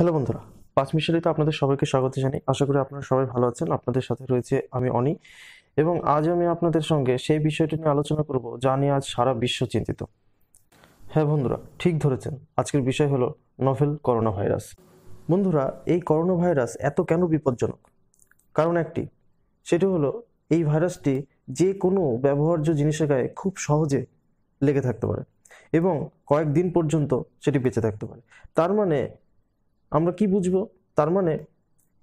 Hello বন্ধুরা পাঁচ মিশালিতে আপনাদের সবাইকে স্বাগত জানাই আশা করি আপনারা সবাই ভালো আছেন আপনাদের সাথে রয়েছে আমি অনি এবং আজ আমি আপনাদের সঙ্গে সেই বিষয়টি নিয়ে আলোচনা করব যা নিয়ে আজ সারা বিশ্ব চিন্তিত হ্যাঁ বন্ধুরা ঠিক ধরেছেন আজকের বিষয় হলো নভেল করোনা ভাইরাস বন্ধুরা এই করোনা ভাইরাস এত কেন বিপজ্জনক কারণ একটি সেটি হলো এই ভাইরাসটি যে কোনো ব্যবহার্য জিনিসের গায়ে খুব সহজে লেগে থাকতে পারে এবং কয়েকদিন পর্যন্ত সেটি বেঁচে থাকতে পারে তার মানে আমরা কি বুঝব তার মানে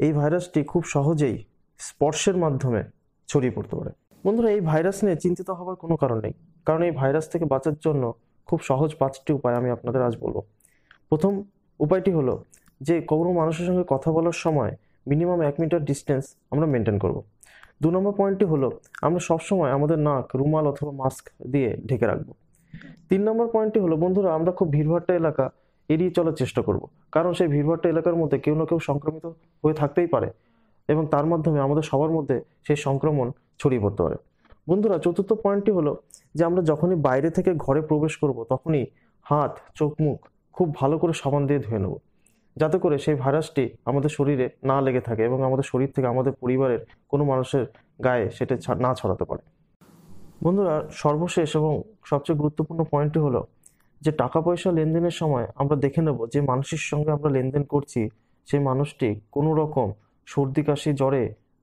এই ভাইরাসটি খুব সহজেই স্পর্শের মাধ্যমে ছড়িয়ে পড়তে পারে বন্ধুরা এই ভাইরাস নিয়ে চিন্তিত হওয়ার কোনো কারণ নেই কারণ এই ভাইরাস থেকে বাঁচার জন্য খুব সহজ পাঁচটি উপায় আমি আপনাদের আজ বলবো প্রথম উপায়টি হলো যে কোনো মানুষের সঙ্গে কথা বলার সময় মিনিমাম এক মিটার ডিস্টেন্স আমরা মেনটেন করব। দু নম্বর পয়েন্টটি হলো আমরা সবসময় আমাদের নাক রুমাল অথবা মাস্ক দিয়ে ঢেকে রাখবো তিন নম্বর পয়েন্টটি হলো বন্ধুরা আমরা খুব ভিড়ভাট্টা এলাকা এড়িয়ে চলার চেষ্টা করব। কারণ সেই ভিড়ভাট্ট এলাকার মধ্যে কেউ না কেউ সংক্রমিত হয়ে থাকতেই পারে এবং তার মাধ্যমে আমাদের সবার মধ্যে সেই সংক্রমণ ছড়িয়ে পড়তে পারে বন্ধুরা চতুর্থ পয়েন্টটি হলো যে আমরা যখনই বাইরে থেকে ঘরে প্রবেশ করব তখনই হাত চোখ মুখ খুব ভালো করে সাবান দিয়ে ধুয়ে নেব যাতে করে সেই ভাইরাসটি আমাদের শরীরে না লেগে থাকে এবং আমাদের শরীর থেকে আমাদের পরিবারের কোনো মানুষের গায়ে সেটা না ছড়াতে পারে বন্ধুরা সর্বশেষ এবং সবচেয়ে গুরুত্বপূর্ণ পয়েন্টটি হলো যে টাকা পয়সা লেনদেনের সময় আমরা দেখে নেব যে মানুষের সঙ্গে আমরা লেনদেন করছি সেই মানুষটি কোনো রকম সর্দি কাশি জ্বরে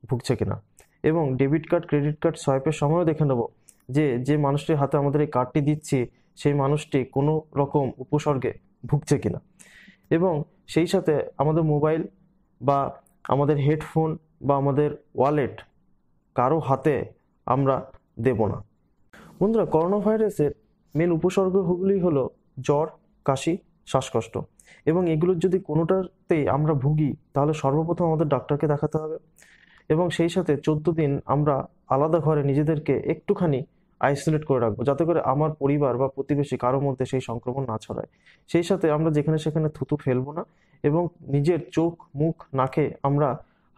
ভুগছে কিনা এবং ডেবিট কার্ড ক্রেডিট কার্ড সোয়াইপের সময়ও দেখে নেব যে যে মানুষটির হাতে আমাদের এই কার্ডটি দিচ্ছি সেই মানুষটি কোনো রকম উপসর্গে ভুগছে কিনা এবং সেই সাথে আমাদের মোবাইল বা আমাদের হেডফোন বা আমাদের ওয়ালেট কারো হাতে আমরা দেব না বন্ধুরা করোনা ভাইরাসের মেন উপসর্গগুলি হলো জ্বর কাশি শ্বাসকষ্ট এবং এগুলোর যদি কোনোটাতেই আমরা ভুগি তাহলে সর্বপ্রথম আমাদের ডাক্তারকে দেখাতে হবে এবং সেই সাথে চোদ্দ দিন আমরা আলাদা ঘরে নিজেদেরকে একটুখানি আইসোলেট করে রাখবো যাতে করে আমার পরিবার বা প্রতিবেশী কারো মধ্যে সেই সংক্রমণ না ছড়ায় সেই সাথে আমরা যেখানে সেখানে থুতু ফেলবো না এবং নিজের চোখ মুখ নাকে আমরা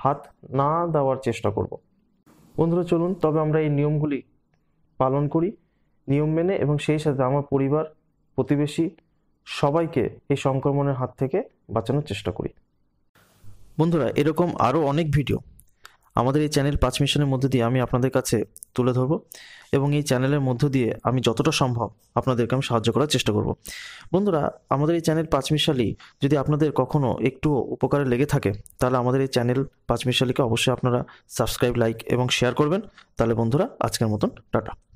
হাত না দেওয়ার চেষ্টা করব বন্ধুরা চলুন তবে আমরা এই নিয়মগুলি পালন করি নিয়ম মেনে এবং সেই সাথে আমার পরিবার প্রতিবেশী সবাইকে এই সংক্রমণের হাত থেকে বাঁচানোর চেষ্টা করি বন্ধুরা এরকম আরও অনেক ভিডিও আমাদের এই চ্যানেল পাঁচ মিশনের মধ্য দিয়ে আমি আপনাদের কাছে তুলে ধরব এবং এই চ্যানেলের মধ্য দিয়ে আমি যতটা সম্ভব আপনাদেরকে আমি সাহায্য করার চেষ্টা করব বন্ধুরা আমাদের এই চ্যানেল পাঁচ মিশালি যদি আপনাদের কখনও একটু উপকারে লেগে থাকে তাহলে আমাদের এই চ্যানেল পাঁচ মিশালিকে অবশ্যই আপনারা সাবস্ক্রাইব লাইক এবং শেয়ার করবেন তাহলে বন্ধুরা আজকের মতন টাটা